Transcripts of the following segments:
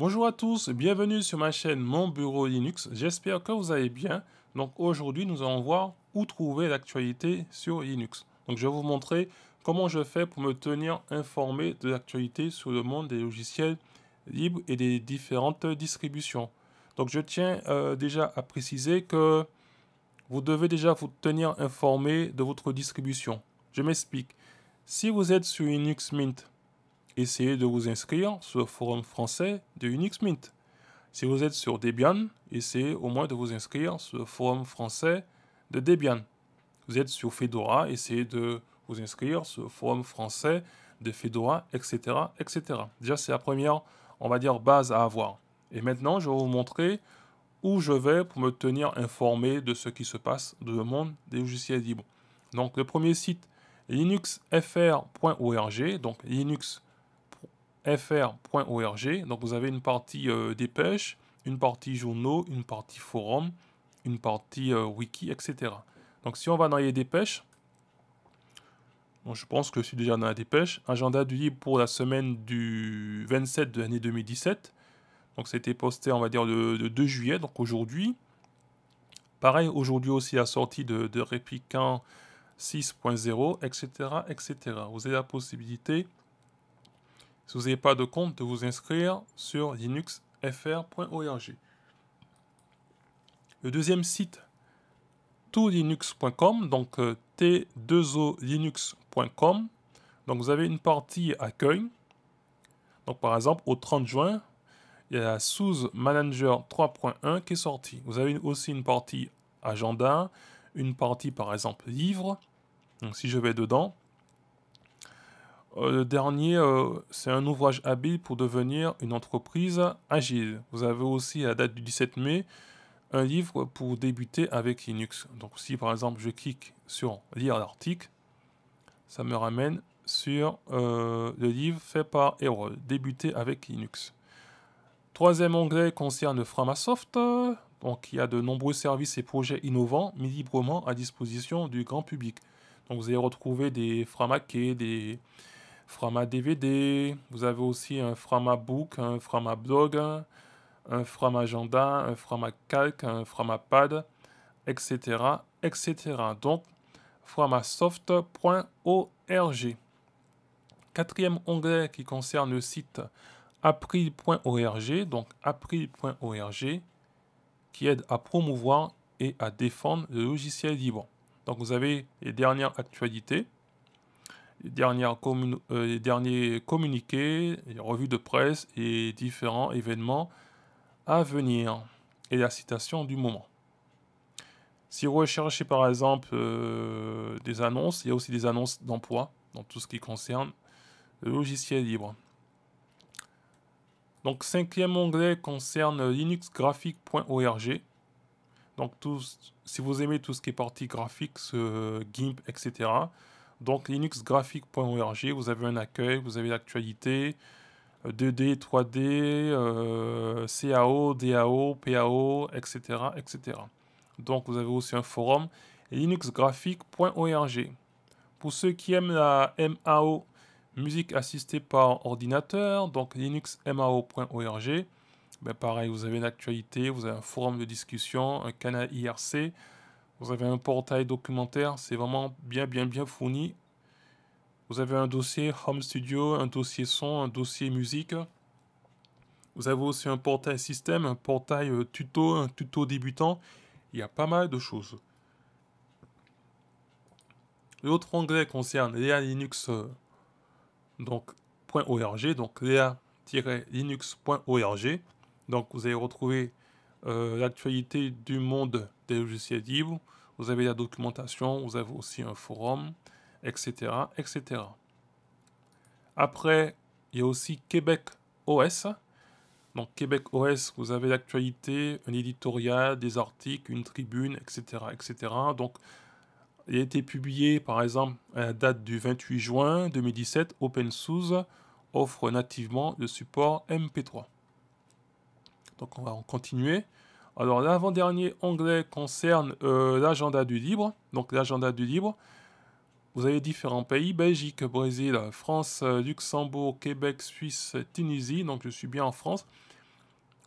Bonjour à tous, bienvenue sur ma chaîne Mon Bureau Linux, j'espère que vous allez bien. Donc aujourd'hui nous allons voir où trouver l'actualité sur Linux. Donc je vais vous montrer comment je fais pour me tenir informé de l'actualité sur le monde des logiciels libres et des différentes distributions. Donc je tiens euh, déjà à préciser que vous devez déjà vous tenir informé de votre distribution. Je m'explique. Si vous êtes sur Linux Mint, essayez de vous inscrire sur le forum français de Unix Mint. Si vous êtes sur Debian, essayez au moins de vous inscrire sur le forum français de Debian. Vous êtes sur Fedora, essayez de vous inscrire sur le forum français de Fedora, etc. etc. Déjà, c'est la première, on va dire, base à avoir. Et maintenant, je vais vous montrer où je vais pour me tenir informé de ce qui se passe dans le monde des logiciels libres. Donc, le premier site, linuxfr.org, donc Linux fr.org. Donc vous avez une partie euh, dépêche, une partie journaux, une partie forum, une partie euh, wiki, etc. Donc si on va dans les dépêches, je pense que je suis déjà dans la dépêche, agenda du livre pour la semaine du 27 de l'année 2017. Donc c'était posté on va dire le, 2 juillet, donc aujourd'hui. Pareil, aujourd'hui aussi la sortie de, de Répliquant 6.0, etc., etc. Vous avez la possibilité si vous n'avez pas de compte, de vous inscrire sur linuxfr.org. Le deuxième site, tolinux.com, donc euh, t2olinux.com. Donc vous avez une partie accueil. Donc par exemple, au 30 juin, il y a la Sous Manager 3.1 qui est sortie. Vous avez aussi une partie agenda, une partie par exemple livre. Donc si je vais dedans, euh, le dernier, euh, c'est un ouvrage habile pour devenir une entreprise agile. Vous avez aussi à la date du 17 mai un livre pour débuter avec Linux. Donc si par exemple je clique sur lire l'article, ça me ramène sur euh, le livre fait par Erol, débuter avec Linux. Troisième onglet concerne Framasoft. Donc il y a de nombreux services et projets innovants mis librement à disposition du grand public. Donc vous allez retrouver des qui des, format DVD, vous avez aussi un format book, un format blog, un format agenda, un format calc un format pad, etc. etc. Donc, Framasoft.org. Quatrième onglet qui concerne le site april.org, donc april.org, qui aide à promouvoir et à défendre le logiciel libre. Donc vous avez les dernières actualités, dernières euh, derniers communiqués, les revues de presse et différents événements à venir et la citation du moment. Si vous recherchez par exemple euh, des annonces, il y a aussi des annonces d'emploi dans tout ce qui concerne le logiciel libre. Donc cinquième onglet concerne linuxgraphique.org. Donc si vous aimez tout ce qui est partie graphique, euh, GIMP, etc. Donc linuxgraphique.org, vous avez un accueil, vous avez l'actualité, 2D, euh, 3D, euh, CAO, DAO, PAO, etc., etc. Donc vous avez aussi un forum, linuxgraphique.org. Pour ceux qui aiment la MAO, musique assistée par ordinateur, donc linuxmao.org, ben pareil, vous avez l'actualité, vous avez un forum de discussion, un canal IRC, vous avez un portail documentaire, c'est vraiment bien, bien, bien fourni. Vous avez un dossier Home Studio, un dossier son, un dossier musique. Vous avez aussi un portail système, un portail euh, tuto, un tuto débutant. Il y a pas mal de choses. L'autre onglet concerne lea Linux, euh, donc .org, donc linuxorg Donc vous allez retrouver euh, l'actualité du monde des logiciels libres, vous avez la documentation, vous avez aussi un forum, etc. etc. Après, il y a aussi Québec OS. Donc Québec OS, vous avez l'actualité, un éditorial, des articles, une tribune, etc. etc. Donc, il a été publié, par exemple, à la date du 28 juin 2017, OpenSUSE offre nativement le support MP3. Donc on va en continuer. Alors l'avant-dernier onglet concerne euh, l'agenda du libre. Donc l'agenda du libre, vous avez différents pays, Belgique, Brésil, France, Luxembourg, Québec, Suisse, Tunisie, donc je suis bien en France.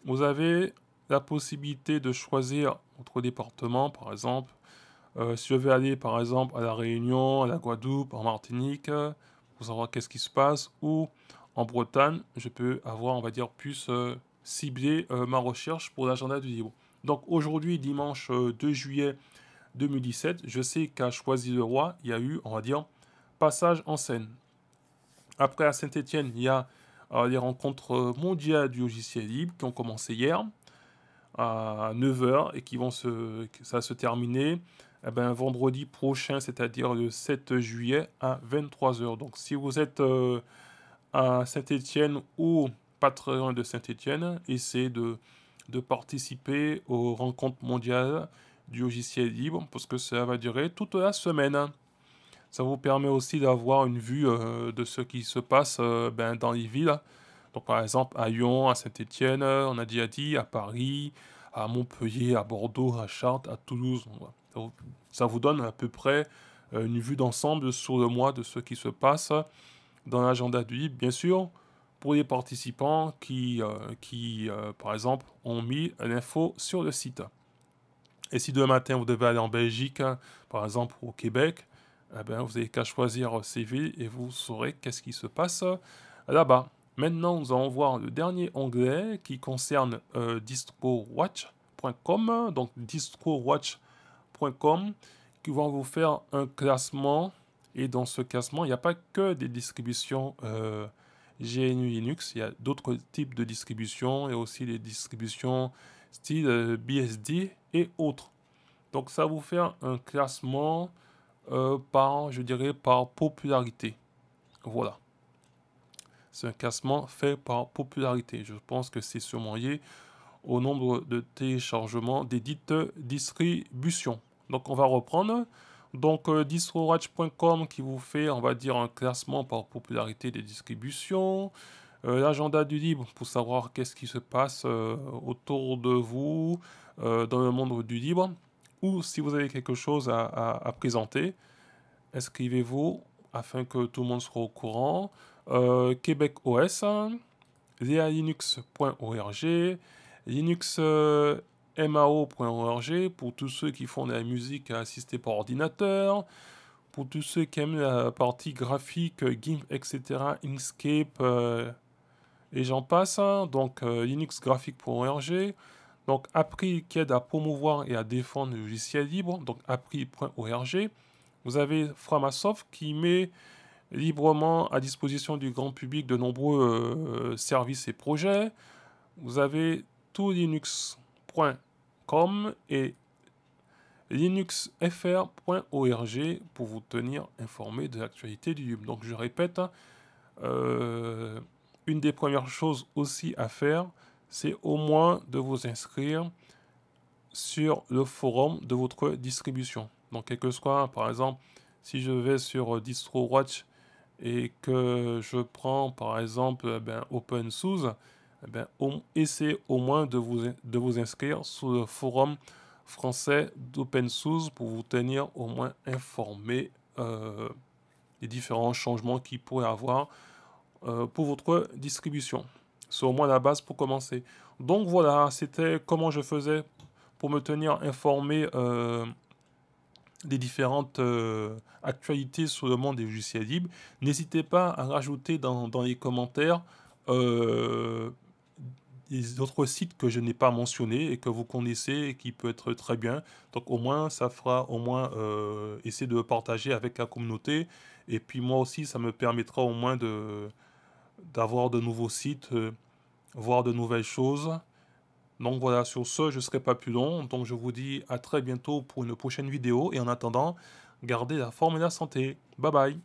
Vous avez la possibilité de choisir entre départements, par exemple. Euh, si je vais aller, par exemple, à La Réunion, à la Guadeloupe, en Martinique, pour savoir qu'est-ce qui se passe, ou en Bretagne, je peux avoir, on va dire, plus... Euh, cibler euh, ma recherche pour l'agenda du livre. Donc aujourd'hui, dimanche 2 euh, juillet 2017, je sais qu'à Choisy-le-Roi, il y a eu, on va dire, passage en scène. Après à Saint-Étienne, il y a euh, les rencontres mondiales du logiciel libre qui ont commencé hier à 9h et qui vont se, ça se terminer eh ben, vendredi prochain, c'est-à-dire le 7 juillet à 23h. Donc si vous êtes à Saint-Étienne ou patron de Saint-Étienne et de, de participer aux rencontres mondiales du logiciel libre parce que ça va durer toute la semaine. Ça vous permet aussi d'avoir une vue euh, de ce qui se passe euh, ben, dans les villes. Donc par exemple à Lyon, à Saint-Étienne, euh, on a déjà dit, à Paris, à Montpellier, à Bordeaux, à Chartres, à Toulouse. Ça vous donne à peu près une vue d'ensemble sur le mois de ce qui se passe dans l'agenda du libre. Bien sûr, pour les participants qui, euh, qui euh, par exemple, ont mis l'info sur le site. Et si demain matin vous devez aller en Belgique, par exemple au Québec, eh ben, vous n'avez qu'à choisir euh, ces villes et vous saurez qu'est-ce qui se passe là-bas. Maintenant, nous allons voir le dernier onglet qui concerne discowatch.com. distrowatch.com. Donc distrowatch.com qui va vous faire un classement. Et dans ce classement, il n'y a pas que des distributions GNU Linux. Il y a d'autres types de distributions et aussi les distributions style euh, BSD et autres. Donc ça vous faire un classement euh, par, je dirais, par popularité. Voilà. C'est un classement fait par popularité. Je pense que c'est sûrement lié au nombre de téléchargements des dites distributions. Donc on va reprendre. Donc euh, distrowatch.com qui vous fait, on va dire, un classement par popularité des distributions. Euh, l'agenda du libre pour savoir qu'est-ce qui se passe euh, autour de vous dans le monde du libre. Ou si vous avez quelque chose à, présenter, inscrivez-vous afin que tout le monde soit au courant. Québec OS, linuxorg Linux mao.org pour tous ceux qui font de la musique assistée par ordinateur, pour tous ceux qui aiment la partie graphique, GIMP, etc., Inkscape, euh, et j'en passe, hein. donc euh, linuxgraphique.org, donc Apri qui aide à promouvoir et à défendre le logiciel libre, donc Apri.org Vous avez Framasoft qui met librement à disposition du grand public de nombreux euh, services et projets. Vous avez tout Linux et linuxfr.org pour vous tenir informé de l'actualité du Hub. Donc je répète, euh, une des premières choses aussi à faire, c'est au moins de vous inscrire sur le forum de votre distribution. Donc quelque soit, par exemple, si je vais sur DistroWatch et que je prends par exemple eh ben, OpenSUSE, eh essayez au moins de vous, de vous inscrire sur le forum français Source pour vous tenir au moins informé euh, des différents changements qu'il pourrait avoir euh, pour votre distribution. C'est au moins la base pour commencer. Donc voilà, c'était comment je faisais pour me tenir informé euh, des différentes actualités sur le monde des logiciels libres. N'hésitez pas à rajouter dans, dans les commentaires d'autres sites que je n'ai pas mentionnés et que vous connaissez qui peut être très bien. Donc au moins, ça fera au moins euh, essayer de partager avec la communauté. Et puis moi aussi, ça me permettra au moins de d'avoir de nouveaux sites, euh, voir de nouvelles choses. Donc voilà, sur ce, je serai pas plus long. Donc je vous dis à très bientôt pour une prochaine vidéo. Et en attendant, gardez la forme et la santé. Bye bye